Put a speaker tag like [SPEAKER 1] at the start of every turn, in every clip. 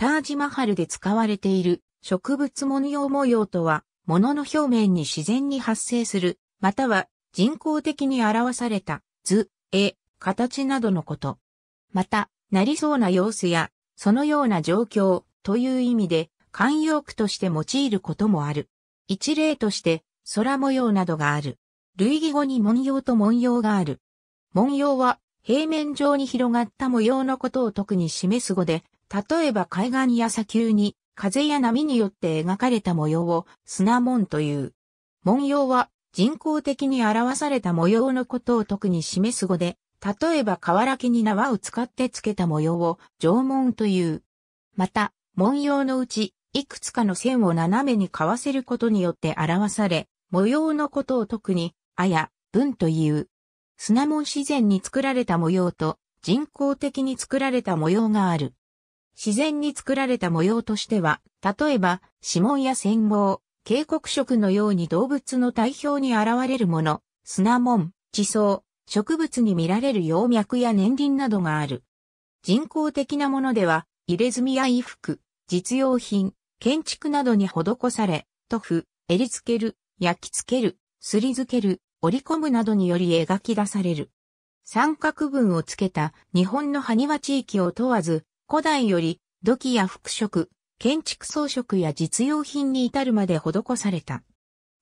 [SPEAKER 1] タージマハルで使われている植物文様模様とは、物の表面に自然に発生する、または人工的に表された図、絵、形などのこと。また、なりそうな様子や、そのような状況という意味で、慣用句として用いることもある。一例として、空模様などがある。類義語に文様と文様がある。文様は、平面上に広がった模様のことを特に示す語で、例えば海岸や砂丘に風や波によって描かれた模様を砂紋という。文様は人工的に表された模様のことを特に示す語で、例えば瓦木に縄を使ってつけた模様を縄文という。また、文様のうち、いくつかの線を斜めに交わせることによって表され、模様のことを特に、あや、文という。砂門自然に作られた模様と人工的に作られた模様がある。自然に作られた模様としては、例えば、指紋や繊毛、警告色のように動物の体表に現れるもの、砂紋、地層、植物に見られる葉脈や年輪などがある。人工的なものでは、入れ墨や衣服、実用品、建築などに施され、塗布、襟付ける、焼き付ける、すり付ける、折り込むなどにより描き出される。三角文をつけた日本の埴輪地域を問わず、古代より土器や服飾、建築装飾や実用品に至るまで施された。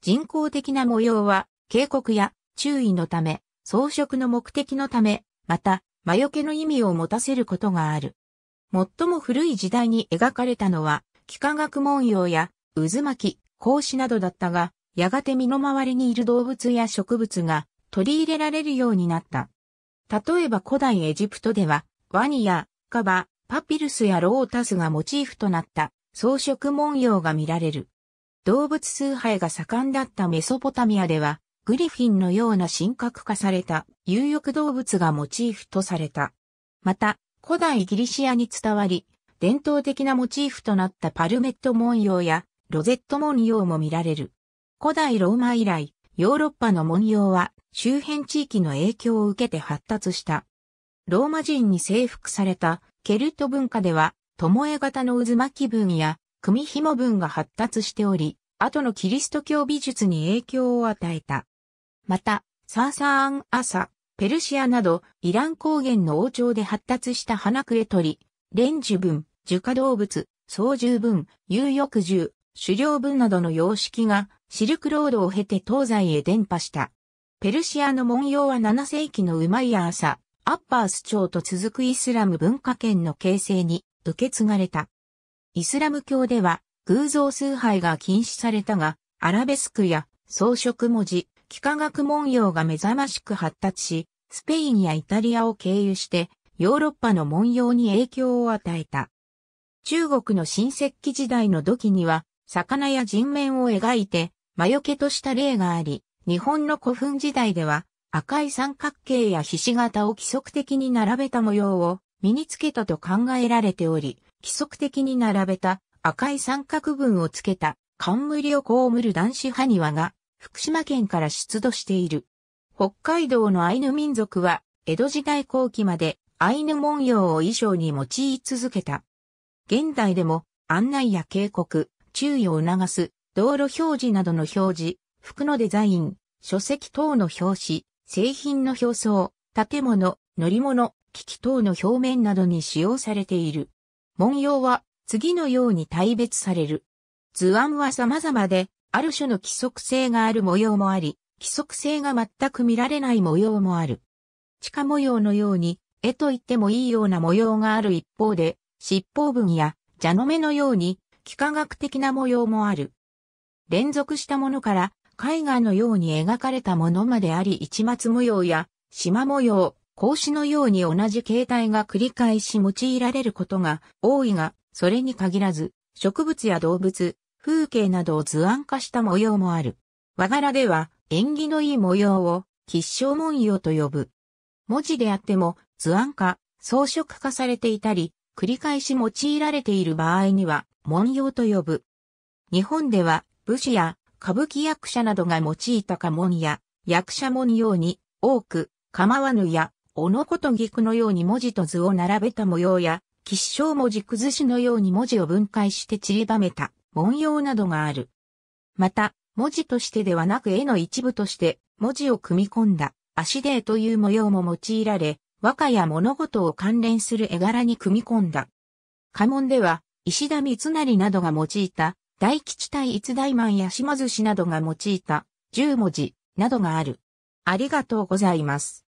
[SPEAKER 1] 人工的な模様は警告や注意のため、装飾の目的のため、また魔除けの意味を持たせることがある。最も古い時代に描かれたのは、幾何学文様や渦巻き、格子などだったが、やがて身の回りにいる動物や植物が取り入れられるようになった。例えば古代エジプトでは、ワニやカバ、パピルスやロータスがモチーフとなった装飾文様が見られる。動物崇拝が盛んだったメソポタミアでは、グリフィンのような神格化された有力動物がモチーフとされた。また、古代ギリシアに伝わり、伝統的なモチーフとなったパルメット文様やロゼット文様も見られる。古代ローマ以来、ヨーロッパの文様は周辺地域の影響を受けて発達した。ローマ人に征服されたケルト文化では、巴型の渦巻き文や組紐文が発達しており、後のキリスト教美術に影響を与えた。また、サーサーン・アサ、ペルシアなど、イラン高原の王朝で発達した花クエリ、レンジ文、樹下動物、操縦文、有翼獣、狩猟文などの様式が、シルクロードを経て東西へ伝播した。ペルシアの文様は7世紀のウマイヤーサ、アッパース朝と続くイスラム文化圏の形成に受け継がれた。イスラム教では偶像崇拝が禁止されたが、アラベスクや装飾文字、幾何学文様が目覚ましく発達し、スペインやイタリアを経由してヨーロッパの文様に影響を与えた。中国の新石器時代の土器には、魚や人面を描いて、魔除けとした例があり、日本の古墳時代では、赤い三角形やひし形を規則的に並べた模様を身につけたと考えられており、規則的に並べた赤い三角文をつけた冠を被る男子埴輪が福島県から出土している。北海道のアイヌ民族は江戸時代後期までアイヌ文様を衣装に用い続けた。現代でも案内や警告、注意を促す、道路表示などの表示、服のデザイン、書籍等の表紙、製品の表層、建物、乗り物、機器等の表面などに使用されている。文様は次のように大別される。図案は様々で、ある種の規則性がある模様もあり、規則性が全く見られない模様もある。地下模様のように、絵と言ってもいいような模様がある一方で、尻尾文や蛇の目のように、幾何学的な模様もある。連続したものから絵画のように描かれたものまであり市松模様や縞模様、格子のように同じ形態が繰り返し用いられることが多いが、それに限らず、植物や動物、風景などを図案化した模様もある。和柄では、縁起のいい模様を、吉祥文様と呼ぶ。文字であっても、図案化、装飾化されていたり、繰り返し用いられている場合には、文様と呼ぶ。日本では、武士や歌舞伎役者などが用いた家紋や、役者紋様に、多く、構わぬや、おのこと菊のように文字と図を並べた模様や、吉祥文字崩しのように文字を分解して散りばめた文様などがある。また、文字としてではなく絵の一部として文字を組み込んだ足でという模様も用いられ、和歌や物事を関連する絵柄に組み込んだ。家紋では、石田三成などが用いた大吉対逸大満や島寿司などが用いた十文字などがある。ありがとうございます。